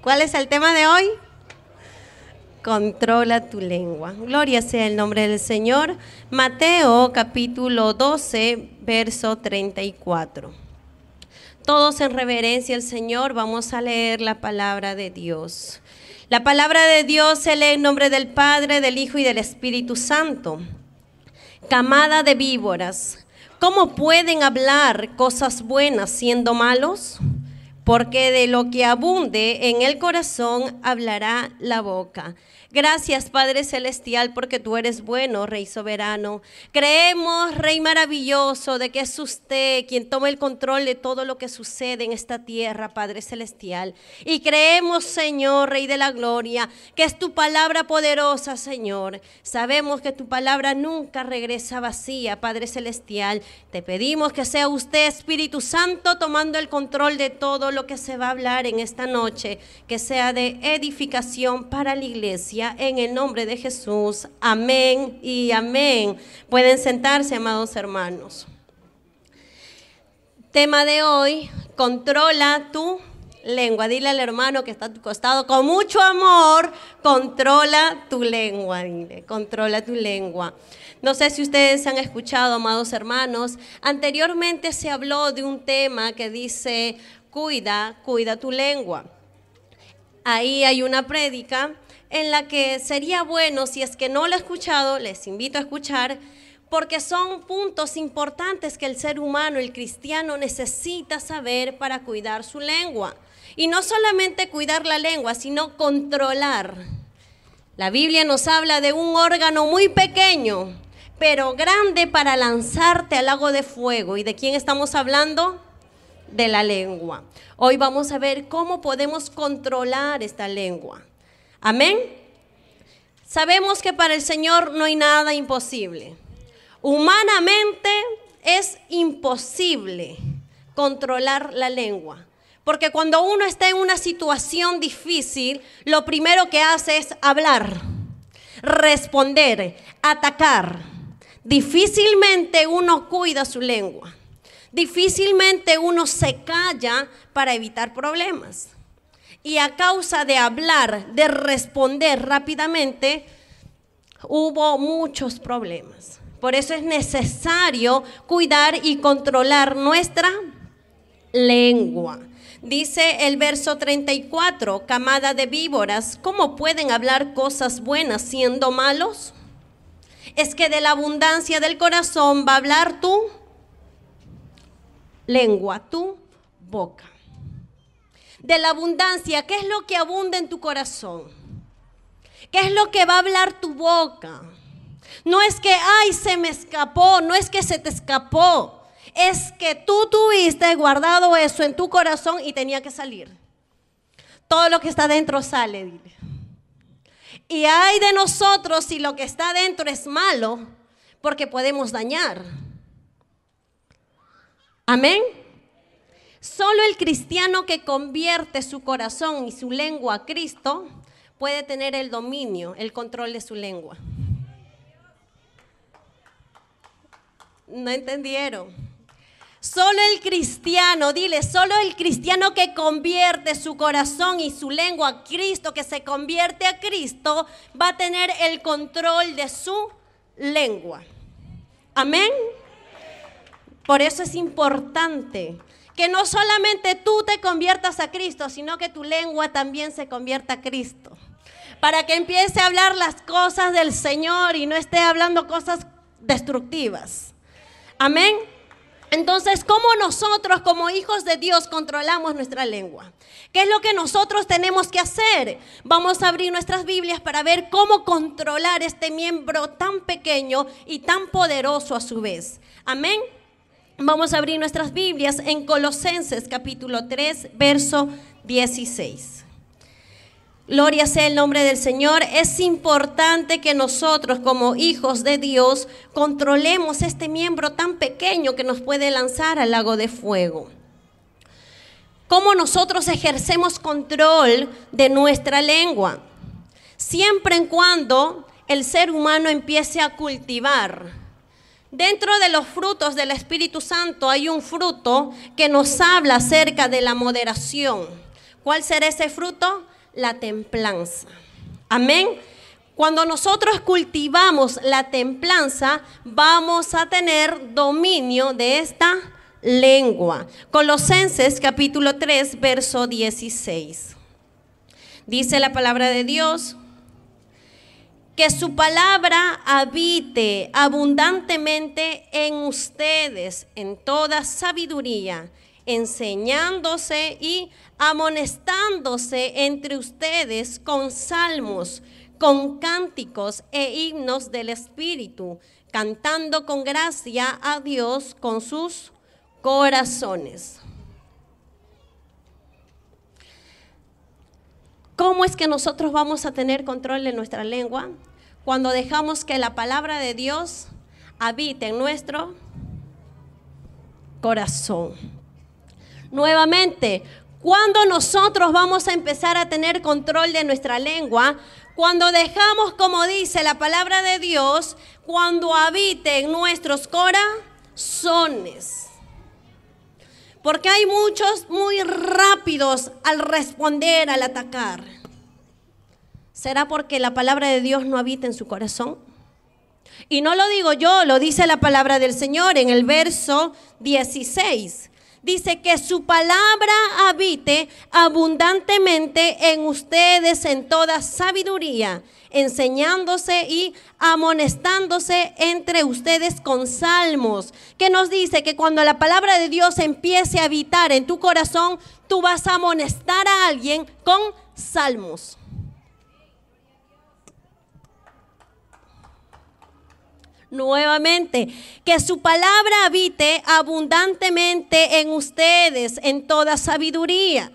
¿Cuál es el tema de hoy? Controla tu lengua. Gloria sea el nombre del Señor. Mateo capítulo 12, verso 34. Todos en reverencia al Señor vamos a leer la palabra de Dios. La palabra de Dios se lee en nombre del Padre, del Hijo y del Espíritu Santo. Camada de víboras, ¿cómo pueden hablar cosas buenas siendo malos? porque de lo que abunde en el corazón hablará la boca. Gracias, Padre Celestial, porque tú eres bueno, Rey soberano. Creemos, Rey maravilloso, de que es usted quien toma el control de todo lo que sucede en esta tierra, Padre Celestial. Y creemos, Señor, Rey de la Gloria, que es tu palabra poderosa, Señor. Sabemos que tu palabra nunca regresa vacía, Padre Celestial. Te pedimos que sea usted, Espíritu Santo, tomando el control de todo lo que se va a hablar en esta noche, que sea de edificación para la iglesia en el nombre de Jesús. Amén y amén. Pueden sentarse, amados hermanos. Tema de hoy, controla tu lengua. Dile al hermano que está a tu costado, con mucho amor, controla tu lengua, controla tu lengua. No sé si ustedes han escuchado, amados hermanos, anteriormente se habló de un tema que dice, cuida, cuida tu lengua. Ahí hay una prédica en la que sería bueno, si es que no lo he escuchado, les invito a escuchar, porque son puntos importantes que el ser humano, el cristiano, necesita saber para cuidar su lengua. Y no solamente cuidar la lengua, sino controlar. La Biblia nos habla de un órgano muy pequeño, pero grande para lanzarte al lago de fuego. ¿Y de quién estamos hablando? De la lengua. Hoy vamos a ver cómo podemos controlar esta lengua. Amén. Sabemos que para el Señor no hay nada imposible. Humanamente es imposible controlar la lengua. Porque cuando uno está en una situación difícil, lo primero que hace es hablar, responder, atacar. Difícilmente uno cuida su lengua. Difícilmente uno se calla para evitar problemas y a causa de hablar, de responder rápidamente, hubo muchos problemas. Por eso es necesario cuidar y controlar nuestra lengua. Dice el verso 34, camada de víboras, ¿cómo pueden hablar cosas buenas siendo malos? Es que de la abundancia del corazón va a hablar tu lengua, tu boca de la abundancia, ¿qué es lo que abunda en tu corazón? ¿Qué es lo que va a hablar tu boca? No es que, ay, se me escapó, no es que se te escapó. Es que tú tuviste guardado eso en tu corazón y tenía que salir. Todo lo que está dentro sale, dile. Y hay de nosotros si lo que está dentro es malo, porque podemos dañar. Amén. Solo el cristiano que convierte su corazón y su lengua a Cristo puede tener el dominio, el control de su lengua. No entendieron. Solo el cristiano, dile, solo el cristiano que convierte su corazón y su lengua a Cristo, que se convierte a Cristo, va a tener el control de su lengua. Amén. Por eso es importante que no solamente tú te conviertas a Cristo, sino que tu lengua también se convierta a Cristo. Para que empiece a hablar las cosas del Señor y no esté hablando cosas destructivas. Amén. Entonces, ¿cómo nosotros como hijos de Dios controlamos nuestra lengua? ¿Qué es lo que nosotros tenemos que hacer? Vamos a abrir nuestras Biblias para ver cómo controlar este miembro tan pequeño y tan poderoso a su vez. Amén. Vamos a abrir nuestras Biblias en Colosenses capítulo 3, verso 16. Gloria sea el nombre del Señor. Es importante que nosotros como hijos de Dios controlemos este miembro tan pequeño que nos puede lanzar al lago de fuego. Cómo nosotros ejercemos control de nuestra lengua. Siempre en cuando el ser humano empiece a cultivar Dentro de los frutos del Espíritu Santo hay un fruto que nos habla acerca de la moderación. ¿Cuál será ese fruto? La templanza. Amén. Cuando nosotros cultivamos la templanza, vamos a tener dominio de esta lengua. Colosenses capítulo 3, verso 16. Dice la palabra de Dios que su palabra habite abundantemente en ustedes, en toda sabiduría, enseñándose y amonestándose entre ustedes con salmos, con cánticos e himnos del Espíritu, cantando con gracia a Dios con sus corazones. ¿Cómo es que nosotros vamos a tener control de nuestra lengua cuando dejamos que la palabra de Dios habite en nuestro corazón? Nuevamente, cuando nosotros vamos a empezar a tener control de nuestra lengua, cuando dejamos, como dice la palabra de Dios, cuando habite en nuestros corazones porque hay muchos muy rápidos al responder, al atacar. ¿Será porque la palabra de Dios no habita en su corazón? Y no lo digo yo, lo dice la palabra del Señor en el verso 16 dice que su palabra habite abundantemente en ustedes en toda sabiduría, enseñándose y amonestándose entre ustedes con salmos, que nos dice que cuando la palabra de Dios empiece a habitar en tu corazón, tú vas a amonestar a alguien con salmos. nuevamente. Que su palabra habite abundantemente en ustedes, en toda sabiduría,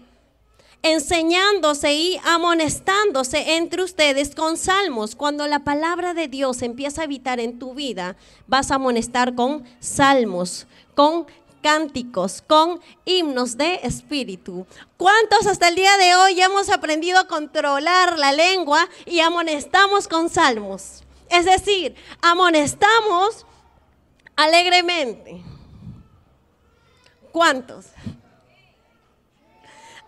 enseñándose y amonestándose entre ustedes con salmos. Cuando la palabra de Dios empieza a habitar en tu vida, vas a amonestar con salmos, con cánticos, con himnos de espíritu. ¿Cuántos hasta el día de hoy hemos aprendido a controlar la lengua y amonestamos con salmos? Es decir, amonestamos alegremente. ¿Cuántos?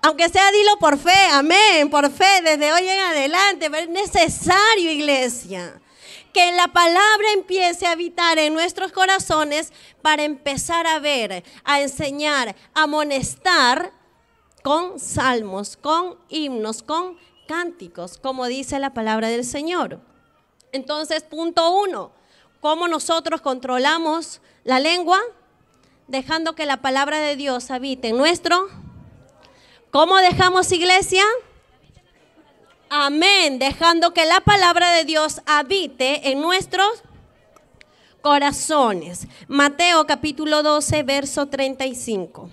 Aunque sea dilo por fe, amén, por fe, desde hoy en adelante, pero es necesario, iglesia, que la palabra empiece a habitar en nuestros corazones para empezar a ver, a enseñar, a amonestar con salmos, con himnos, con cánticos, como dice la palabra del Señor. Entonces, punto uno, ¿cómo nosotros controlamos la lengua? Dejando que la palabra de Dios habite en nuestro. ¿Cómo dejamos iglesia? Amén, dejando que la palabra de Dios habite en nuestros corazones. Mateo capítulo 12, verso 35.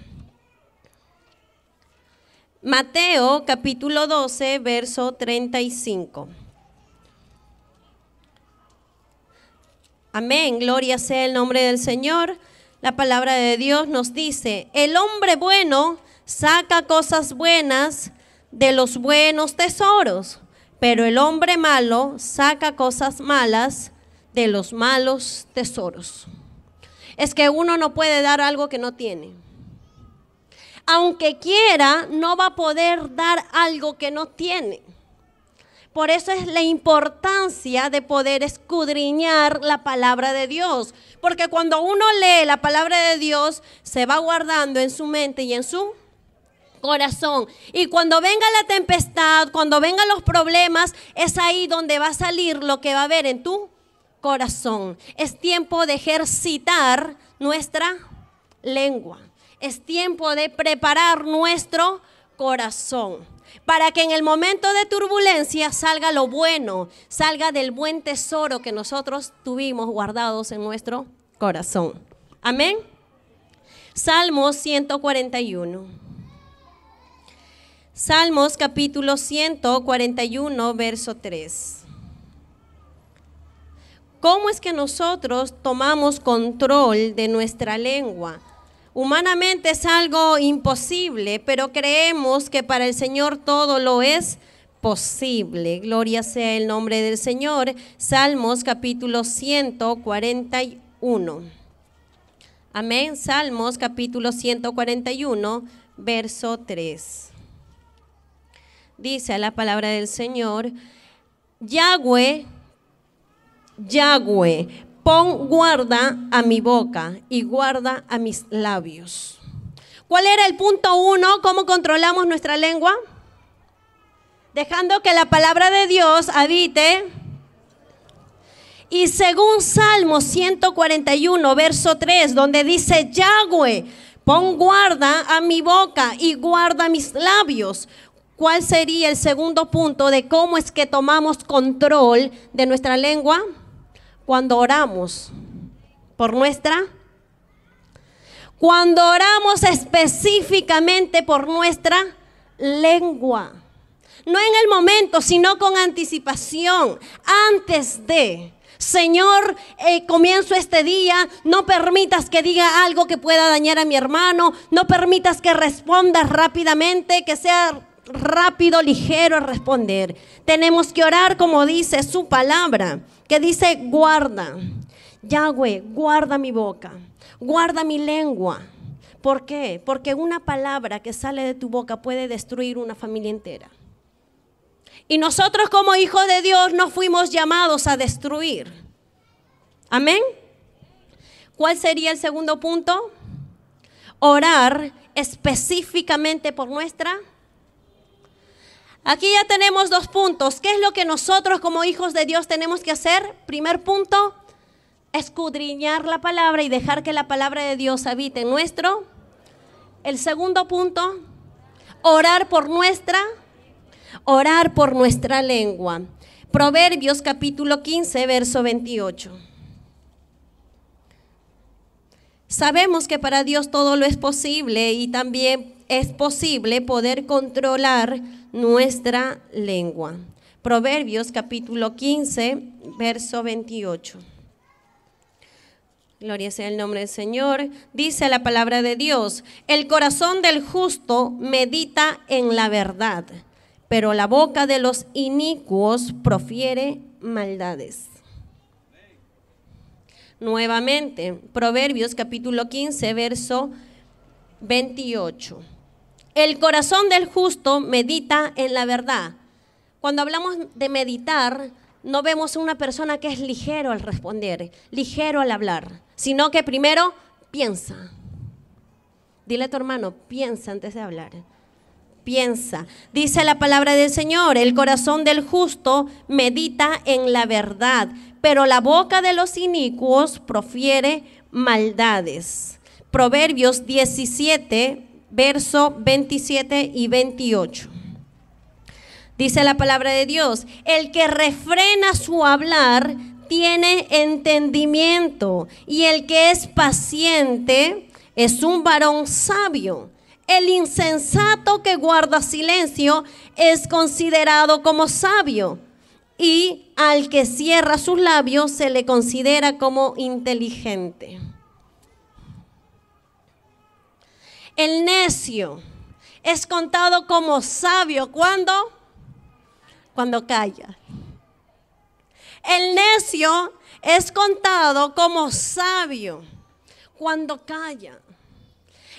Mateo capítulo 12, verso 35. Amén, gloria sea el nombre del Señor. La palabra de Dios nos dice, el hombre bueno saca cosas buenas de los buenos tesoros, pero el hombre malo saca cosas malas de los malos tesoros. Es que uno no puede dar algo que no tiene. Aunque quiera, no va a poder dar algo que no tiene. Por eso es la importancia de poder escudriñar la palabra de Dios. Porque cuando uno lee la palabra de Dios, se va guardando en su mente y en su corazón. Y cuando venga la tempestad, cuando vengan los problemas, es ahí donde va a salir lo que va a haber en tu corazón. Es tiempo de ejercitar nuestra lengua. Es tiempo de preparar nuestro corazón para que en el momento de turbulencia salga lo bueno, salga del buen tesoro que nosotros tuvimos guardados en nuestro corazón. Amén. Salmos 141. Salmos capítulo 141, verso 3. ¿Cómo es que nosotros tomamos control de nuestra lengua? Humanamente es algo imposible, pero creemos que para el Señor todo lo es posible. Gloria sea el nombre del Señor. Salmos capítulo 141. Amén. Salmos capítulo 141, verso 3. Dice la palabra del Señor, Yahweh, Yahweh, Pon guarda a mi boca y guarda a mis labios. ¿Cuál era el punto uno? ¿Cómo controlamos nuestra lengua? Dejando que la palabra de Dios habite. Y según Salmo 141, verso 3, donde dice, Yahweh, pon guarda a mi boca y guarda mis labios. ¿Cuál sería el segundo punto de cómo es que tomamos control de nuestra lengua? cuando oramos por nuestra, cuando oramos específicamente por nuestra lengua. No en el momento, sino con anticipación, antes de. Señor, eh, comienzo este día, no permitas que diga algo que pueda dañar a mi hermano, no permitas que responda rápidamente, que sea rápido, ligero a responder. Tenemos que orar como dice su palabra, que dice, guarda, Yahweh, guarda mi boca, guarda mi lengua. ¿Por qué? Porque una palabra que sale de tu boca puede destruir una familia entera. Y nosotros como hijos de Dios no fuimos llamados a destruir. Amén. ¿Cuál sería el segundo punto? Orar específicamente por nuestra Aquí ya tenemos dos puntos. ¿Qué es lo que nosotros como hijos de Dios tenemos que hacer? Primer punto, escudriñar la palabra y dejar que la palabra de Dios habite en nuestro. El segundo punto, orar por nuestra, orar por nuestra lengua. Proverbios capítulo 15, verso 28. Sabemos que para Dios todo lo es posible y también es posible poder controlar nuestra lengua. Proverbios capítulo 15, verso 28. Gloria sea el nombre del Señor. Dice la palabra de Dios, el corazón del justo medita en la verdad, pero la boca de los inicuos profiere maldades. Nuevamente, Proverbios capítulo 15, verso 28. El corazón del justo medita en la verdad. Cuando hablamos de meditar, no vemos una persona que es ligero al responder, ligero al hablar, sino que primero piensa. Dile a tu hermano, piensa antes de hablar. Piensa. Dice la palabra del Señor, el corazón del justo medita en la verdad, pero la boca de los inicuos profiere maldades. Proverbios 17, verso 27 y 28. Dice la palabra de Dios, el que refrena su hablar tiene entendimiento y el que es paciente es un varón sabio. El insensato que guarda silencio es considerado como sabio y al que cierra sus labios se le considera como inteligente. El necio es contado como sabio cuando cuando calla. El necio es contado como sabio cuando calla.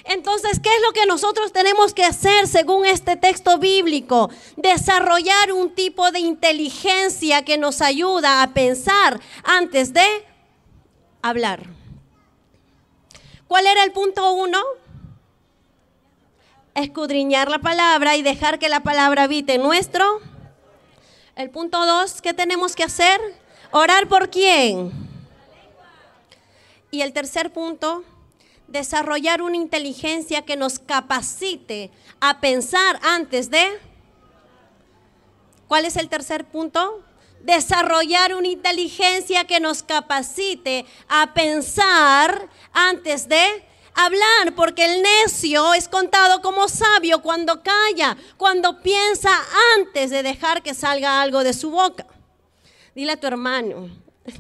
Entonces, ¿qué es lo que nosotros tenemos que hacer según este texto bíblico? Desarrollar un tipo de inteligencia que nos ayuda a pensar antes de hablar. ¿Cuál era el punto uno? escudriñar la palabra y dejar que la palabra habite nuestro. El punto dos, ¿qué tenemos que hacer? Orar por quién. Y el tercer punto, desarrollar una inteligencia que nos capacite a pensar antes de... ¿Cuál es el tercer punto? Desarrollar una inteligencia que nos capacite a pensar antes de hablar, porque el necio es contado como sabio cuando calla, cuando piensa antes de dejar que salga algo de su boca. Dile a tu hermano,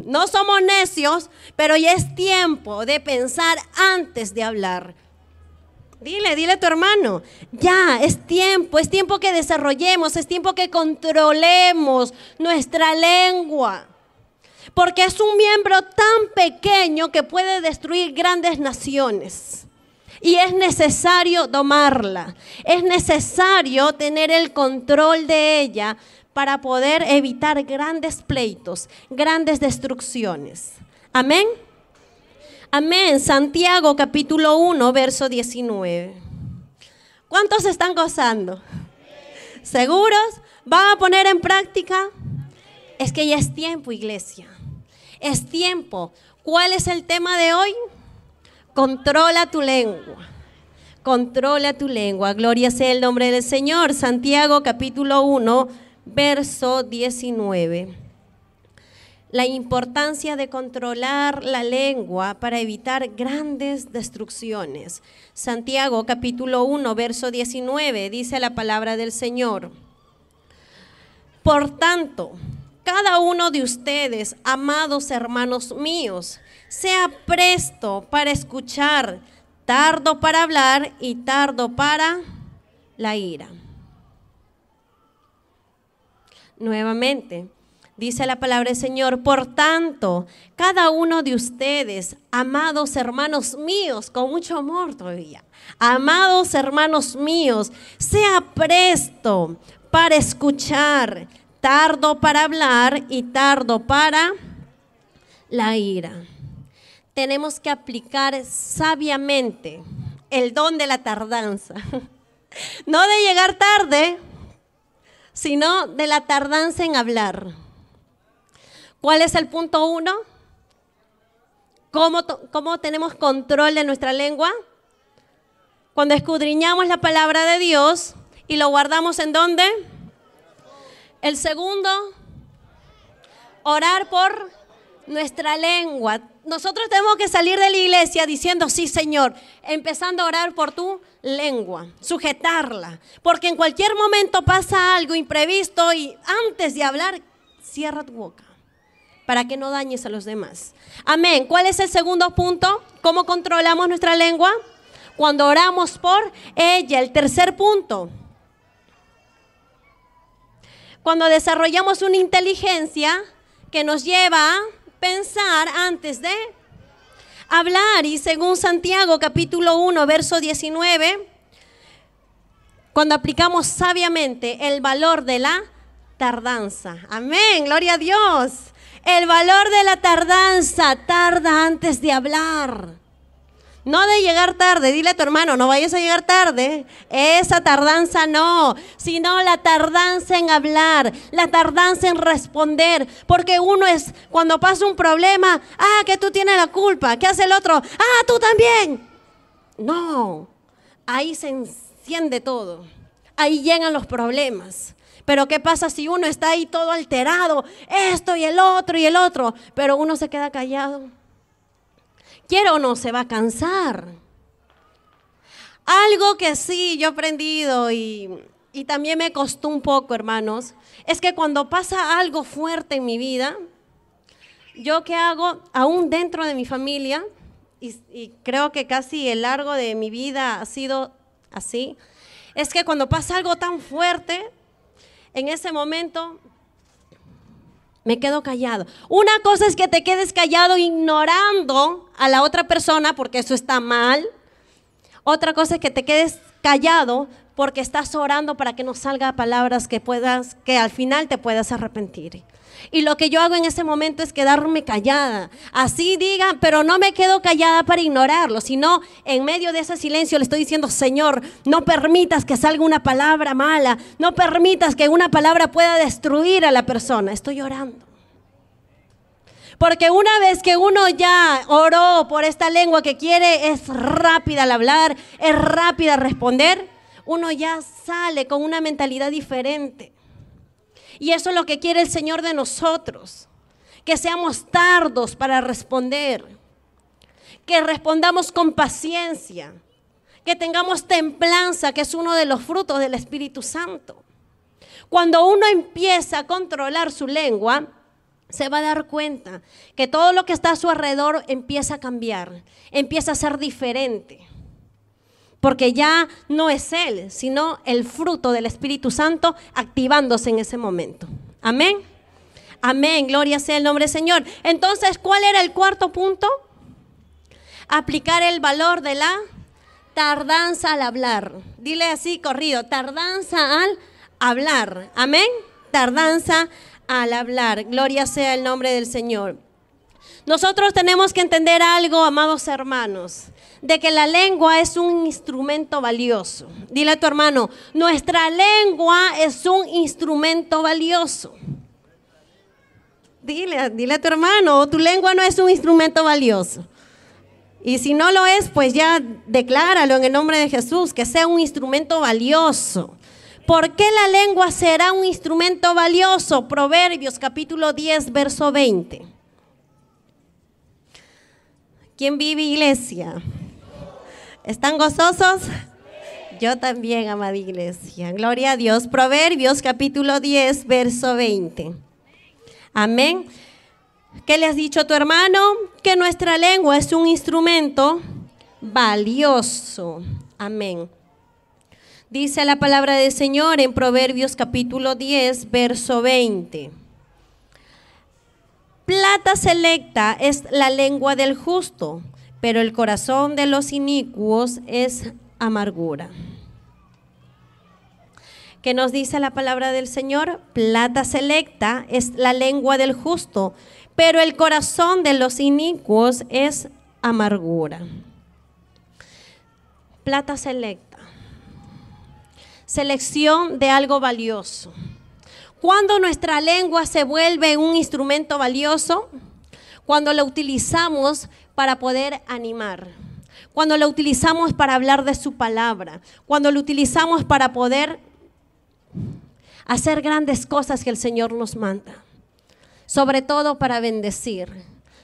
no somos necios, pero ya es tiempo de pensar antes de hablar. Dile, dile a tu hermano, ya es tiempo, es tiempo que desarrollemos, es tiempo que controlemos nuestra lengua porque es un miembro tan pequeño que puede destruir grandes naciones. Y es necesario domarla, es necesario tener el control de ella para poder evitar grandes pleitos, grandes destrucciones. Amén. Amén. Santiago capítulo 1, verso 19. ¿Cuántos están gozando? ¿Seguros? ¿Van a poner en práctica? Es que ya es tiempo, iglesia. Es tiempo. ¿Cuál es el tema de hoy? Controla tu lengua. Controla tu lengua. Gloria sea el nombre del Señor. Santiago capítulo 1, verso 19. La importancia de controlar la lengua para evitar grandes destrucciones. Santiago capítulo 1, verso 19 dice la palabra del Señor. Por tanto, cada uno de ustedes, amados hermanos míos, sea presto para escuchar, tardo para hablar y tardo para la ira. Nuevamente, dice la palabra del Señor, por tanto, cada uno de ustedes, amados hermanos míos, con mucho amor todavía, amados hermanos míos, sea presto para escuchar, tardo para hablar y tardo para la ira. Tenemos que aplicar sabiamente el don de la tardanza. No de llegar tarde, sino de la tardanza en hablar. ¿Cuál es el punto uno? ¿Cómo, tenemos control de nuestra lengua? Cuando escudriñamos la palabra de Dios y lo guardamos en dónde? El segundo, orar por nuestra lengua. Nosotros tenemos que salir de la iglesia diciendo, sí Señor, empezando a orar por tu lengua, sujetarla, porque en cualquier momento pasa algo imprevisto y antes de hablar, cierra tu boca para que no dañes a los demás. Amén. ¿Cuál es el segundo punto? ¿Cómo controlamos nuestra lengua? Cuando oramos por ella. El tercer punto, cuando desarrollamos una inteligencia que nos lleva a pensar antes de hablar. Y según Santiago capítulo 1, verso 19, cuando aplicamos sabiamente el valor de la tardanza. Amén, gloria a Dios. El valor de la tardanza tarda antes de hablar. No de llegar tarde, dile a tu hermano, no vayas a llegar tarde. Esa tardanza no, sino la tardanza en hablar, la tardanza en responder. Porque uno es, cuando pasa un problema, ah, que tú tienes la culpa. ¿Qué hace el otro? Ah, tú también. No, ahí se enciende todo. Ahí llegan los problemas. Pero ¿qué pasa si uno está ahí todo alterado? Esto y el otro y el otro. Pero uno se queda callado quiero o no, se va a cansar. Algo que sí, yo he aprendido y, también me costó un poco, hermanos, es que cuando pasa algo fuerte en mi vida, yo qué hago, aún dentro de mi familia, y, y, creo que casi el largo de mi vida ha sido así, es que cuando pasa algo tan fuerte, en ese momento me quedo callado. Una cosa es que te quedes callado ignorando a la otra persona porque eso está mal. Otra cosa es que te quedes callado porque estás orando para que no salga palabras que puedas que al final te puedas arrepentir. Y lo que yo hago en ese momento es quedarme callada. Así diga, pero no me quedo callada para ignorarlo, sino en medio de ese silencio le estoy diciendo, Señor, no permitas que salga una palabra mala, no permitas que una palabra pueda destruir a la persona. Estoy orando. Porque una vez que uno ya oró por esta lengua que quiere, es rápida al hablar, es rápida a responder, uno ya sale con una mentalidad diferente. Y eso es lo que quiere el Señor de nosotros, que seamos tardos para responder, que respondamos con paciencia, que tengamos templanza, que es uno de los frutos del Espíritu Santo. Cuando uno empieza a controlar su lengua, se va a dar cuenta que todo lo que está a su alrededor empieza a cambiar, empieza a ser diferente porque ya no es Él, sino el fruto del Espíritu Santo activándose en ese momento. Amén. Amén, gloria sea el nombre del Señor. Entonces, ¿cuál era el cuarto punto? Aplicar el valor de la tardanza al hablar. Dile así, corrido, tardanza al hablar. Amén. Tardanza al hablar. Gloria sea el nombre del Señor. Nosotros tenemos que entender algo, amados hermanos, de que la lengua es un instrumento valioso. Dile a tu hermano, nuestra lengua es un instrumento valioso. Dile, a tu hermano, tu lengua no es un instrumento valioso. Y si no lo es, pues ya decláralo en el nombre de Jesús, que sea un instrumento valioso. ¿Por qué la lengua será un instrumento valioso? Proverbios capítulo 10, verso 20. ¿Quién vive iglesia? ¿Están gozosos? Yo también, amada iglesia. Gloria a Dios. Proverbios capítulo 10, verso 20. Amén. ¿Qué le has dicho a tu hermano? Que nuestra lengua es un instrumento valioso. Amén. Dice la palabra del Señor en Proverbios capítulo 10, verso 20 plata selecta es la lengua del justo, pero el corazón de los inicuos es amargura. ¿Qué nos dice la palabra del Señor? Plata selecta es la lengua del justo, pero el corazón de los inicuos es amargura. Plata selecta. Selección de algo valioso. Cuando nuestra lengua se vuelve un instrumento valioso, cuando la utilizamos para poder animar, cuando la utilizamos para hablar de su palabra, cuando la utilizamos para poder hacer grandes cosas que el Señor nos manda, sobre todo para bendecir.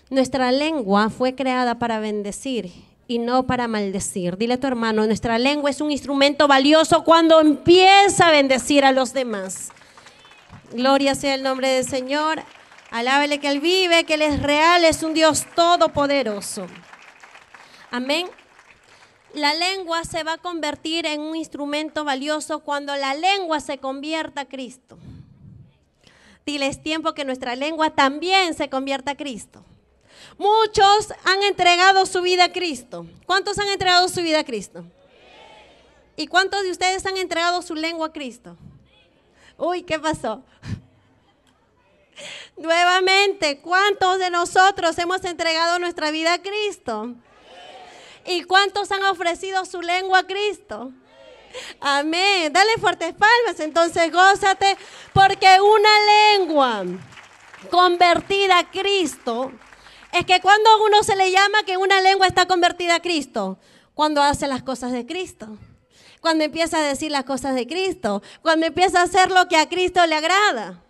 Nuestra lengua fue creada para bendecir y no para maldecir. Dile a tu hermano, nuestra lengua es un instrumento valioso cuando empieza a bendecir a los demás. Gloria sea el nombre del Señor. Alábele que Él vive, que Él es real, es un Dios todopoderoso. Amén. La lengua se va a convertir en un instrumento valioso cuando la lengua se convierta a Cristo. Diles tiempo que nuestra lengua también se convierta a Cristo. Muchos han entregado su vida a Cristo. ¿Cuántos han entregado su vida a Cristo? ¿Y cuántos de ustedes han entregado su lengua a Cristo? Uy, ¿qué pasó? Nuevamente, ¿cuántos de nosotros hemos entregado nuestra vida a Cristo? ¿Y cuántos han ofrecido su lengua a Cristo? Amén. Dale fuertes palmas. Entonces, gózate porque una lengua convertida a Cristo es que cuando a uno se le llama que una lengua está convertida a Cristo, cuando hace las cosas de Cristo cuando empieza a decir las cosas de Cristo, cuando empieza a hacer lo que a Cristo le agrada.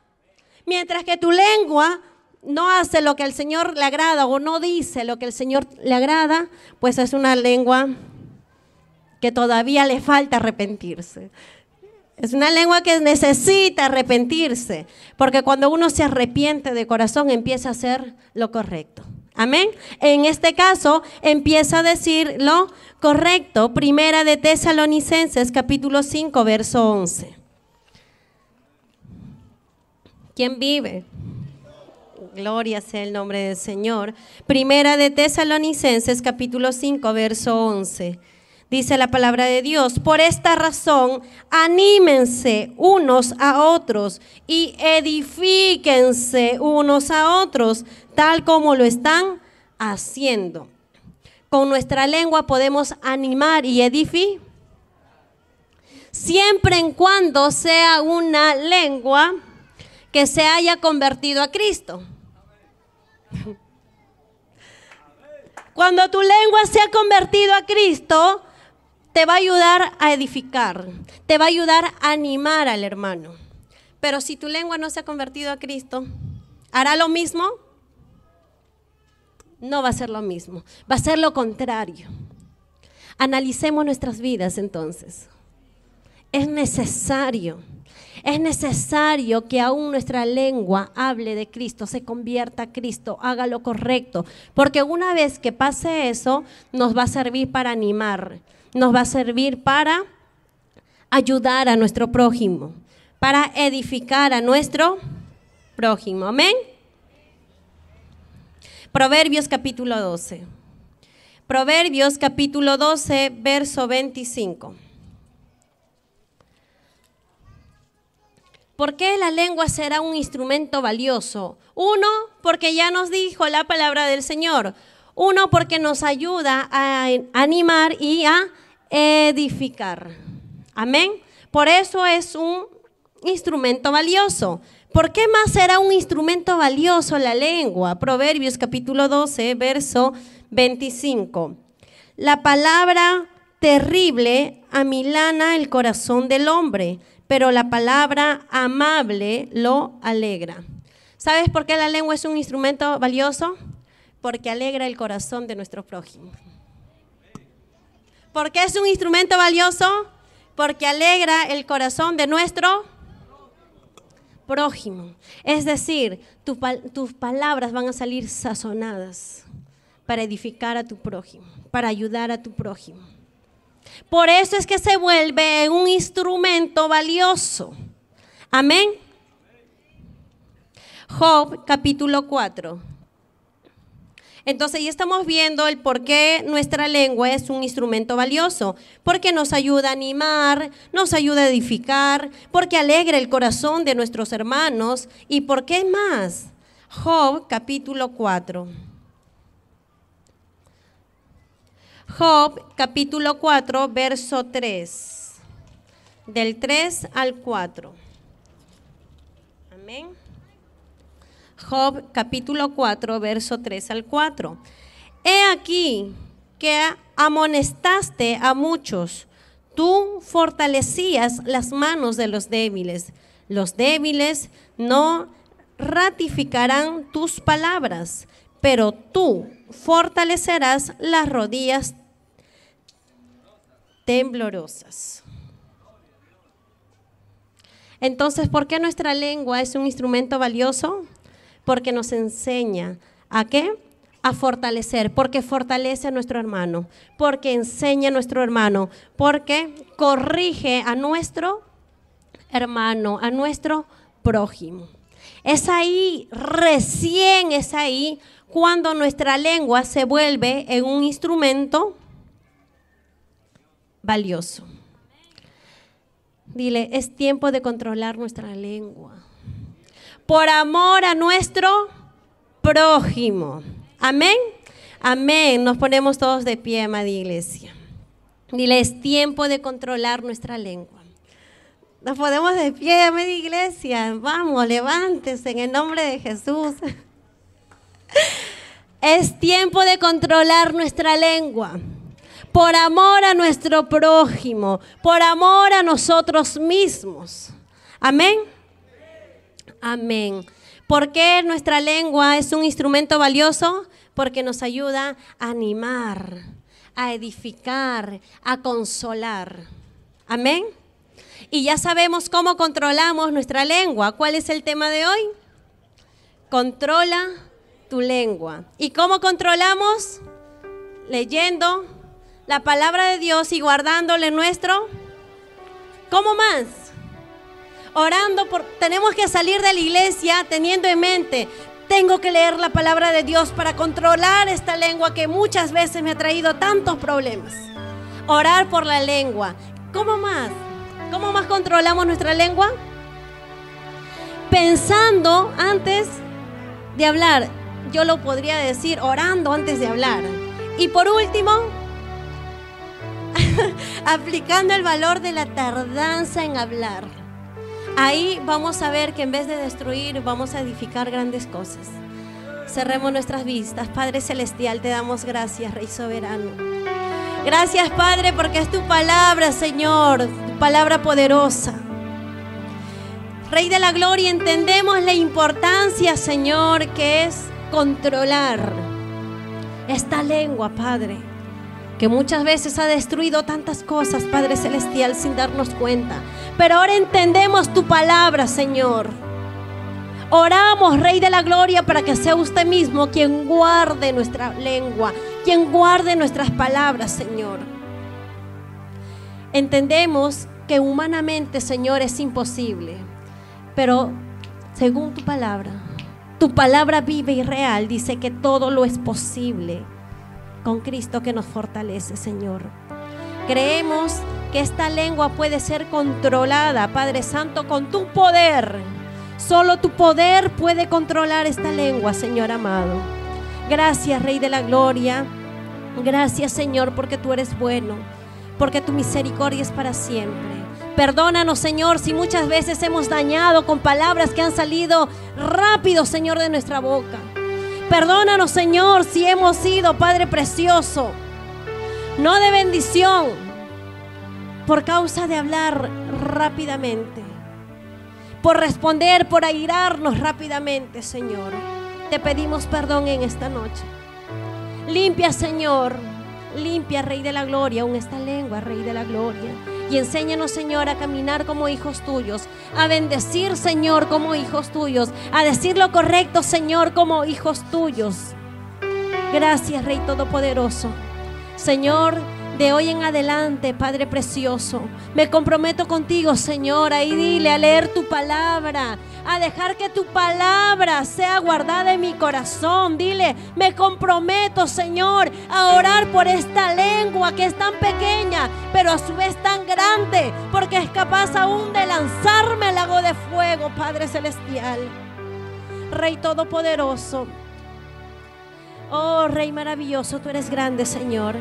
Mientras que tu lengua no hace lo que al Señor le agrada o no dice lo que el Señor le agrada, pues es una lengua que todavía le falta arrepentirse. Es una lengua que necesita arrepentirse, porque cuando uno se arrepiente de corazón empieza a hacer lo correcto. Amén. En este caso, empieza a decir lo correcto. Primera de Tesalonicenses, capítulo 5, verso 11. ¿Quién vive? Gloria sea el nombre del Señor. Primera de Tesalonicenses, capítulo 5, verso 11 dice la palabra de Dios. Por esta razón, anímense unos a otros y edifíquense unos a otros, tal como lo están haciendo. Con nuestra lengua podemos animar y edificar. Siempre en cuando sea una lengua que se haya convertido a Cristo. Cuando tu lengua se ha convertido a Cristo, te va a ayudar a edificar, te va a ayudar a animar al hermano. Pero si tu lengua no se ha convertido a Cristo, ¿hará lo mismo? No va a ser lo mismo, va a ser lo contrario. Analicemos nuestras vidas entonces. Es necesario, es necesario que aún nuestra lengua hable de Cristo, se convierta a Cristo, haga lo correcto, porque una vez que pase eso, nos va a servir para animar, nos va a servir para ayudar a nuestro prójimo, para edificar a nuestro prójimo. Amén. Proverbios capítulo 12. Proverbios capítulo 12, verso 25. ¿Por qué la lengua será un instrumento valioso? Uno, porque ya nos dijo la palabra del Señor. Uno, porque nos ayuda a animar y a edificar. Amén. Por eso es un instrumento valioso. ¿Por qué más será un instrumento valioso la lengua? Proverbios capítulo 12, verso 25. La palabra terrible amilana el corazón del hombre, pero la palabra amable lo alegra. ¿Sabes por qué la lengua es un instrumento valioso? Porque alegra el corazón de nuestro prójimo. ¿Por qué es un instrumento valioso? Porque alegra el corazón de nuestro prójimo. Es decir, tus palabras van a salir sazonadas para edificar a tu prójimo, para ayudar a tu prójimo. Por eso es que se vuelve un instrumento valioso. Amén. Job capítulo 4. Entonces ya estamos viendo el por qué nuestra lengua es un instrumento valioso, porque nos ayuda a animar, nos ayuda a edificar, porque alegra el corazón de nuestros hermanos y por qué más. Job capítulo 4. Job capítulo 4, verso 3, del 3 al 4. Amén. Job capítulo 4, verso 3 al 4. He aquí que amonestaste a muchos, tú fortalecías las manos de los débiles. Los débiles no ratificarán tus palabras, pero tú fortalecerás las rodillas temblorosas. Entonces, ¿por qué nuestra lengua es un instrumento valioso? porque nos enseña a qué? A fortalecer, porque fortalece a nuestro hermano, porque enseña a nuestro hermano, porque corrige a nuestro hermano, a nuestro prójimo. Es ahí, recién es ahí, cuando nuestra lengua se vuelve en un instrumento valioso. Dile, es tiempo de controlar nuestra lengua por amor a nuestro prójimo. Amén. Amén. Nos ponemos todos de pie, amada iglesia. Dile, es tiempo de controlar nuestra lengua. Nos ponemos de pie, amada iglesia. Vamos, levántese en el nombre de Jesús. Es tiempo de controlar nuestra lengua por amor a nuestro prójimo, por amor a nosotros mismos. Amén. Amén. ¿Por qué nuestra lengua es un instrumento valioso? Porque nos ayuda a animar, a edificar, a consolar. Amén. Y ya sabemos cómo controlamos nuestra lengua. ¿Cuál es el tema de hoy? Controla tu lengua. ¿Y cómo controlamos? Leyendo la palabra de Dios y guardándole nuestro. ¿Cómo más? orando por... Tenemos que salir de la iglesia teniendo en mente, tengo que leer la palabra de Dios para controlar esta lengua que muchas veces me ha traído tantos problemas. Orar por la lengua. ¿Cómo más? ¿Cómo más controlamos nuestra lengua? Pensando antes de hablar. Yo lo podría decir orando antes de hablar. Y por último, aplicando el valor de la tardanza en hablar. Ahí vamos a ver que en vez de destruir, vamos a edificar grandes cosas. Cerremos nuestras vistas. Padre Celestial, te damos gracias, Rey Soberano. Gracias, Padre, porque es tu palabra, Señor, tu palabra poderosa. Rey de la Gloria, entendemos la importancia, Señor, que es controlar esta lengua, Padre, que muchas veces ha destruido tantas cosas, Padre Celestial, sin darnos cuenta. Pero ahora entendemos tu palabra, Señor. Oramos, Rey de la Gloria, para que sea usted mismo quien guarde nuestra lengua, quien guarde nuestras palabras, Señor. Entendemos que humanamente, Señor, es imposible, pero según tu palabra, tu palabra viva y real dice que todo lo es posible con Cristo que nos fortalece, Señor. Creemos que esta lengua puede ser controlada, Padre Santo, con tu poder. Solo tu poder puede controlar esta lengua, Señor amado. Gracias, Rey de la Gloria. Gracias, Señor, porque tú eres bueno, porque tu misericordia es para siempre. Perdónanos, Señor, si muchas veces hemos dañado con palabras que han salido rápido, Señor, de nuestra boca. Perdónanos, Señor, si hemos sido, Padre precioso, no de bendición, por causa de hablar rápidamente, por responder, por airarnos rápidamente, Señor. Te pedimos perdón en esta noche. Limpia, Señor, limpia, Rey de la Gloria, aún esta lengua, Rey de la Gloria. Y enséñanos, Señor, a caminar como hijos tuyos, a bendecir, Señor, como hijos tuyos, a decir lo correcto, Señor, como hijos tuyos. Gracias, Rey Todopoderoso. Señor, de hoy en adelante, Padre Precioso. Me comprometo contigo, Señor, ahí dile a leer tu palabra, a dejar que tu palabra sea guardada en mi corazón. Dile, me comprometo, Señor, a orar por esta lengua que es tan pequeña, pero a su vez tan grande, porque es capaz aún de lanzarme al lago de fuego, Padre Celestial. Rey Todopoderoso. Oh, Rey maravilloso, tú eres grande, Señor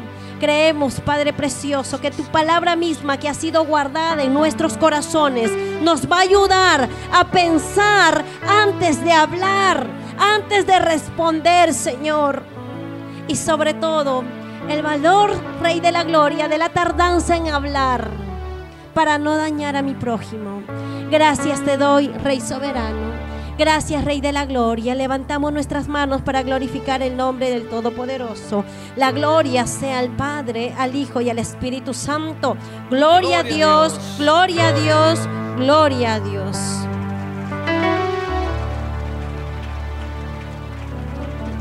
creemos, Padre Precioso, que tu palabra misma que ha sido guardada en nuestros corazones nos va a ayudar a pensar antes de hablar, antes de responder, Señor. Y sobre todo, el valor, Rey de la Gloria, de la tardanza en hablar para no dañar a mi prójimo. Gracias te doy, Rey Soberano. Gracias, Rey de la Gloria. Levantamos nuestras manos para glorificar el nombre del Todopoderoso. La gloria sea al Padre, al Hijo y al Espíritu Santo. Gloria, a Dios, gloria a Dios, gloria a Dios.